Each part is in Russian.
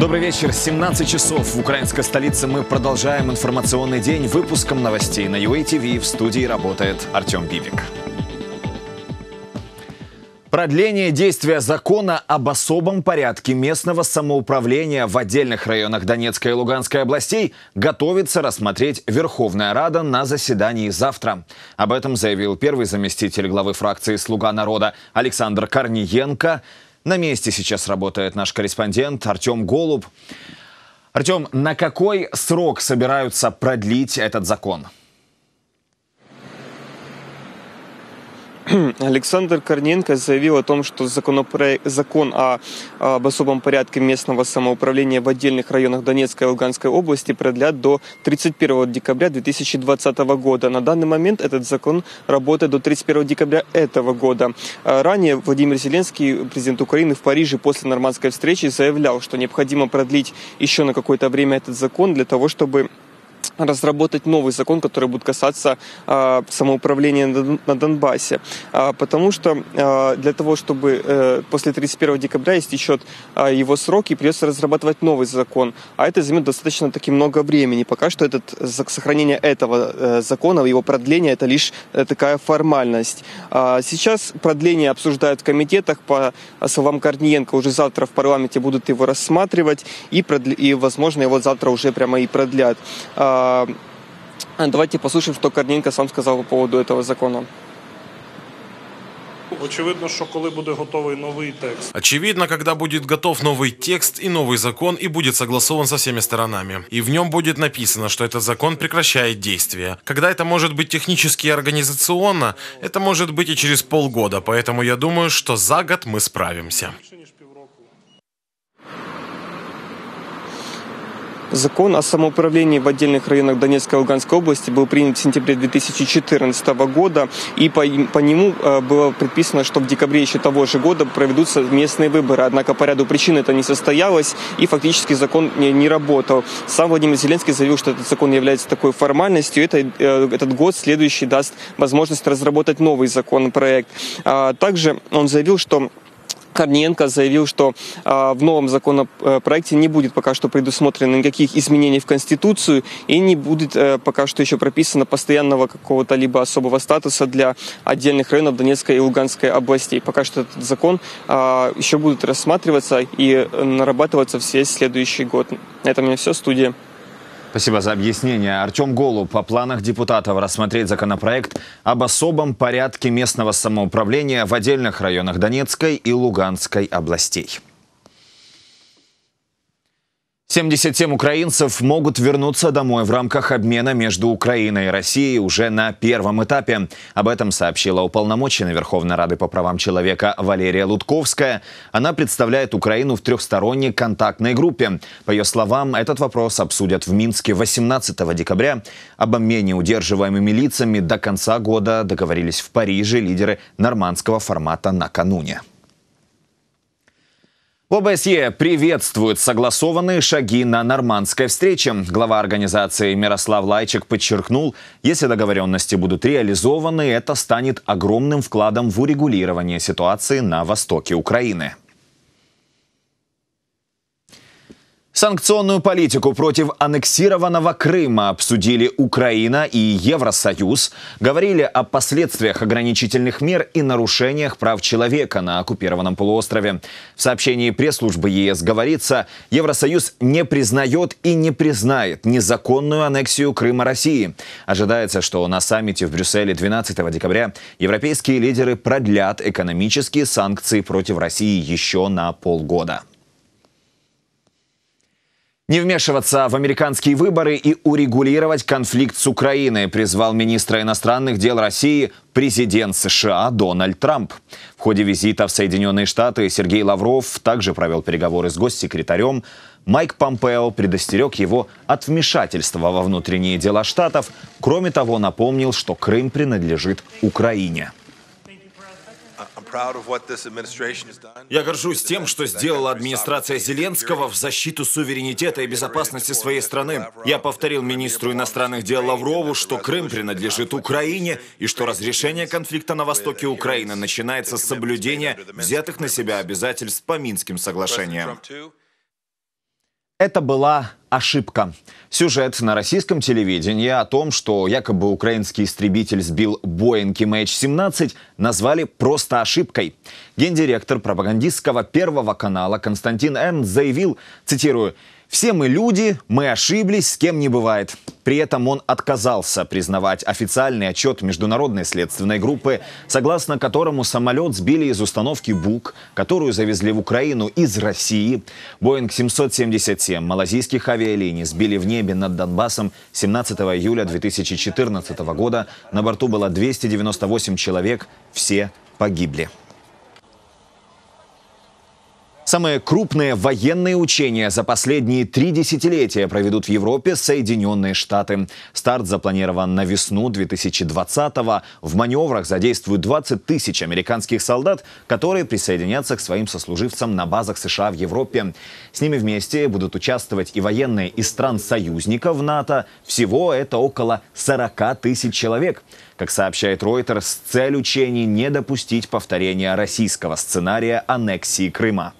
Добрый вечер. 17 часов в украинской столице мы продолжаем информационный день выпуском новостей на UATV. В студии работает Артем Бивик. Продление действия закона об особом порядке местного самоуправления в отдельных районах Донецкой и Луганской областей готовится рассмотреть Верховная Рада на заседании завтра. Об этом заявил первый заместитель главы фракции «Слуга народа» Александр Корниенко – на месте сейчас работает наш корреспондент Артем Голуб. Артем, на какой срок собираются продлить этот закон? Александр Корненко заявил о том, что законопроект, закон о, об особом порядке местного самоуправления в отдельных районах Донецкой и Луганской области продлят до 31 декабря 2020 года. На данный момент этот закон работает до 31 декабря этого года. А ранее Владимир Зеленский, президент Украины в Париже после нормандской встречи, заявлял, что необходимо продлить еще на какое-то время этот закон для того, чтобы разработать новый закон, который будет касаться а, самоуправления на Донбассе. А, потому что а, для того, чтобы э, после 31 декабря истечет его срок, и придется разрабатывать новый закон. А это займет достаточно таки много времени. Пока что этот, сохранение этого э, закона, его продление, это лишь э, такая формальность. Сейчас продление обсуждают в комитетах. По словам Корниенко, уже завтра в парламенте будут его рассматривать, и, и возможно, его завтра уже прямо и продлят. А, давайте послушаем, что Корненко сам сказал по поводу этого закона. Очевидно, что когда будет готовый новый текст. Очевидно, когда будет готов новый текст и новый закон и будет согласован со всеми сторонами. И в нем будет написано, что этот закон прекращает действие. Когда это может быть технически и организационно, это может быть и через полгода, поэтому я думаю, что за год мы справимся. Закон о самоуправлении в отдельных районах Донецкой и Луганской области был принят в сентябре 2014 года, и по, по нему э, было предписано, что в декабре еще того же года проведутся местные выборы. Однако по ряду причин это не состоялось, и фактически закон не, не работал. Сам Владимир Зеленский заявил, что этот закон является такой формальностью, и это, э, этот год следующий даст возможность разработать новый законопроект. А также он заявил, что Корниенко заявил, что а, в новом законопроекте не будет пока что предусмотрено никаких изменений в Конституцию и не будет э, пока что еще прописано постоянного какого-то либо особого статуса для отдельных районов Донецкой и Луганской областей. Пока что этот закон а, еще будет рассматриваться и э, нарабатываться все следующий год. На этом у меня все. Студия. Спасибо за объяснение. Артем Голуб по планах депутатов рассмотреть законопроект об особом порядке местного самоуправления в отдельных районах Донецкой и Луганской областей. 77 украинцев могут вернуться домой в рамках обмена между Украиной и Россией уже на первом этапе. Об этом сообщила уполномоченная Верховной Рады по правам человека Валерия Лутковская. Она представляет Украину в трехсторонней контактной группе. По ее словам, этот вопрос обсудят в Минске 18 декабря. Об обмене удерживаемыми лицами до конца года договорились в Париже лидеры нормандского формата накануне. ОБСЕ приветствует согласованные шаги на нормандской встрече. Глава организации Мирослав Лайчик подчеркнул, если договоренности будут реализованы, это станет огромным вкладом в урегулирование ситуации на востоке Украины. Санкционную политику против аннексированного Крыма обсудили Украина и Евросоюз, говорили о последствиях ограничительных мер и нарушениях прав человека на оккупированном полуострове. В сообщении пресс-службы ЕС говорится, Евросоюз не признает и не признает незаконную аннексию Крыма России. Ожидается, что на саммите в Брюсселе 12 декабря европейские лидеры продлят экономические санкции против России еще на полгода не вмешиваться в американские выборы и урегулировать конфликт с Украиной, призвал министра иностранных дел России президент США Дональд Трамп. В ходе визита в Соединенные Штаты Сергей Лавров также провел переговоры с госсекретарем. Майк Помпео предостерег его от вмешательства во внутренние дела штатов. Кроме того, напомнил, что Крым принадлежит Украине. Я горжусь тем, что сделала администрация Зеленского в защиту суверенитета и безопасности своей страны. Я повторил министру иностранных дел Лаврову, что Крым принадлежит Украине и что разрешение конфликта на востоке Украины начинается с соблюдения взятых на себя обязательств по Минским соглашениям. Это была ошибка. Сюжет на российском телевидении о том, что якобы украинский истребитель сбил Боинг MH17, назвали просто ошибкой. Гендиректор пропагандистского Первого канала Константин Н. заявил, цитирую, «Все мы люди, мы ошиблись, с кем не бывает». При этом он отказался признавать официальный отчет международной следственной группы, согласно которому самолет сбили из установки «Бук», которую завезли в Украину из России. «Боинг-777» малазийских авиаций авиалиний сбили в небе над Донбассом 17 июля 2014 года. На борту было 298 человек, все погибли. Самое крупное военное учение за последние три десятилетия проведут в Европе Соединенные Штаты. Старт запланирован на весну 2020-го. В маневрах задействуют 20 тысяч американских солдат, которые присоединятся к своим сослуживцам на базах США в Европе. С ними вместе будут участвовать и военные из стран-союзников НАТО. Всего это около 40 тысяч человек. Как сообщает Reuters, цель учений не допустить повторения российского сценария аннексии Крыма.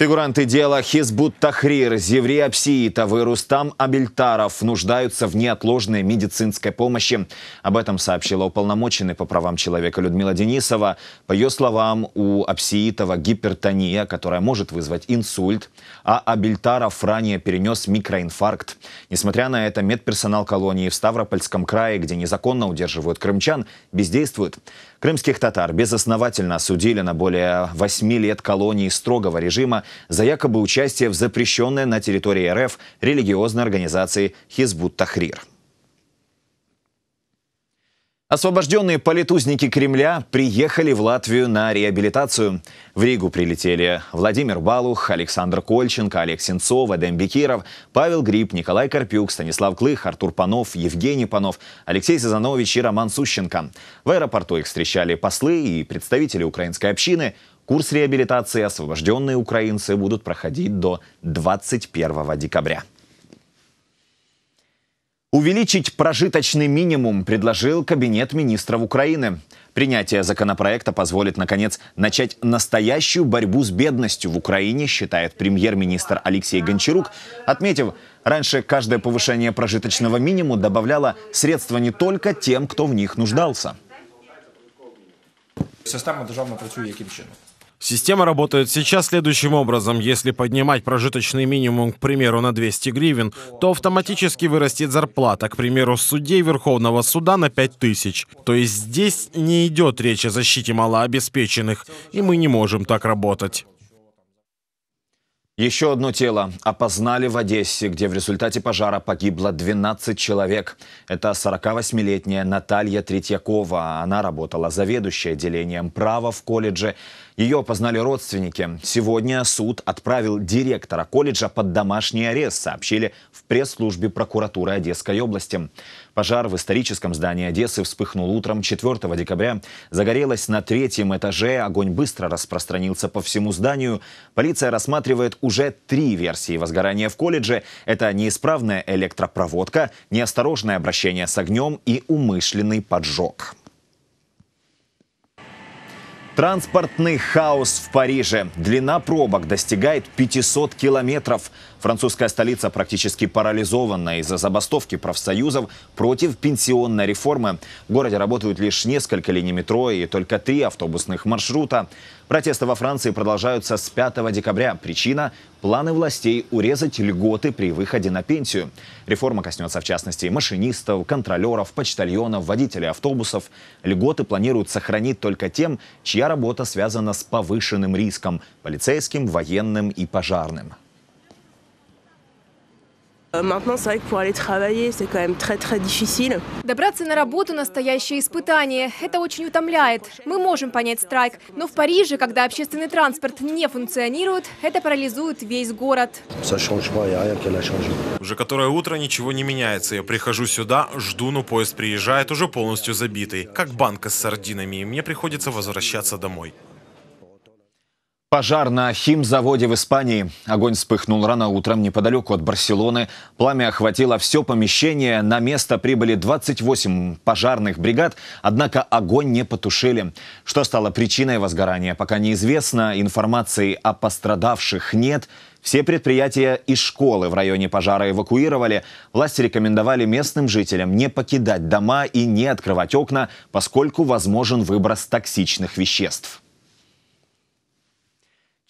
Фигуранты дела Хизбут Тахрир, Зеври Апсиитов а и Рустам Абельтаров нуждаются в неотложной медицинской помощи. Об этом сообщила уполномоченный по правам человека Людмила Денисова. По ее словам, у Апсиитова гипертония, которая может вызвать инсульт, а Абельтаров ранее перенес микроинфаркт. Несмотря на это, медперсонал колонии в Ставропольском крае, где незаконно удерживают крымчан, бездействует. Крымских татар безосновательно осудили на более 8 лет колонии строгого режима за якобы участие в запрещенной на территории РФ религиозной организации «Хизбут Тахрир». Освобожденные политузники Кремля приехали в Латвию на реабилитацию. В Ригу прилетели Владимир Балух, Александр Кольченко, Олег Сенцов, Эдем Бекиров, Павел Гриб, Николай Карпюк, Станислав Клых, Артур Панов, Евгений Панов, Алексей Сазанович и Роман Сущенко. В аэропорту их встречали послы и представители украинской общины. Курс реабилитации «Освобожденные украинцы» будут проходить до 21 декабря. Увеличить прожиточный минимум предложил Кабинет министров Украины. Принятие законопроекта позволит, наконец, начать настоящую борьбу с бедностью в Украине, считает премьер-министр Алексей Гончарук, отметив, раньше каждое повышение прожиточного минимума добавляло средства не только тем, кто в них нуждался. Система державно працює яким чином? Система работает сейчас следующим образом. Если поднимать прожиточный минимум, к примеру, на 200 гривен, то автоматически вырастет зарплата, к примеру, судей Верховного суда на 5000. То есть здесь не идет речь о защите малообеспеченных, и мы не можем так работать. Еще одно тело опознали в Одессе, где в результате пожара погибло 12 человек. Это 48-летняя Наталья Третьякова. Она работала заведующей отделением права в колледже ее опознали родственники. Сегодня суд отправил директора колледжа под домашний арест, сообщили в пресс-службе прокуратуры Одесской области. Пожар в историческом здании Одессы вспыхнул утром 4 декабря. Загорелось на третьем этаже, огонь быстро распространился по всему зданию. Полиция рассматривает уже три версии возгорания в колледже. Это неисправная электропроводка, неосторожное обращение с огнем и умышленный поджог. Транспортный хаос в Париже. Длина пробок достигает 500 километров. Французская столица практически парализована из-за забастовки профсоюзов против пенсионной реформы. В городе работают лишь несколько линий метро и только три автобусных маршрута. Протесты во Франции продолжаются с 5 декабря. Причина – планы властей урезать льготы при выходе на пенсию. Реформа коснется, в частности, машинистов, контролеров, почтальонов, водителей автобусов. Льготы планируют сохранить только тем, чья работа связана с повышенным риском – полицейским, военным и пожарным. Добраться на работу – настоящее испытание. Это очень утомляет. Мы можем понять страйк, но в Париже, когда общественный транспорт не функционирует, это парализует весь город. Уже которое утро ничего не меняется. Я прихожу сюда, жду, но поезд приезжает уже полностью забитый, как банка с сардинами, и мне приходится возвращаться домой. Пожар на химзаводе в Испании. Огонь вспыхнул рано утром неподалеку от Барселоны. Пламя охватило все помещение. На место прибыли 28 пожарных бригад, однако огонь не потушили. Что стало причиной возгорания, пока неизвестно. Информации о пострадавших нет. Все предприятия и школы в районе пожара эвакуировали. Власти рекомендовали местным жителям не покидать дома и не открывать окна, поскольку возможен выброс токсичных веществ.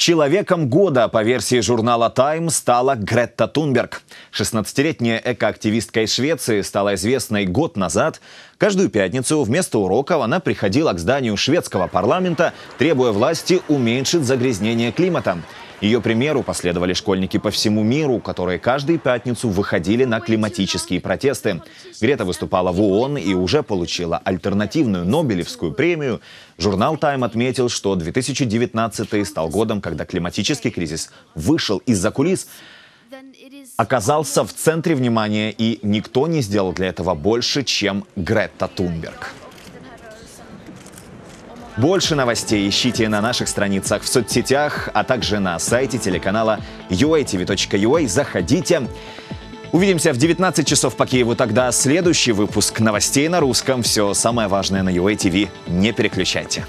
Человеком года по версии журнала Time стала Гретта Тунберг. 16-летняя экоактивистка из Швеции стала известной год назад, Каждую пятницу вместо уроков она приходила к зданию шведского парламента, требуя власти уменьшить загрязнение климата. Ее примеру последовали школьники по всему миру, которые каждую пятницу выходили на климатические протесты. Грета выступала в ООН и уже получила альтернативную Нобелевскую премию. Журнал Time отметил, что 2019 стал годом, когда климатический кризис вышел из-за кулис оказался в центре внимания, и никто не сделал для этого больше, чем Гретта Тунберг. Больше новостей ищите на наших страницах в соцсетях, а также на сайте телеканала uatv.ua. Заходите. Увидимся в 19 часов по Киеву. Тогда следующий выпуск новостей на русском. Все самое важное на UATV. Не переключайте.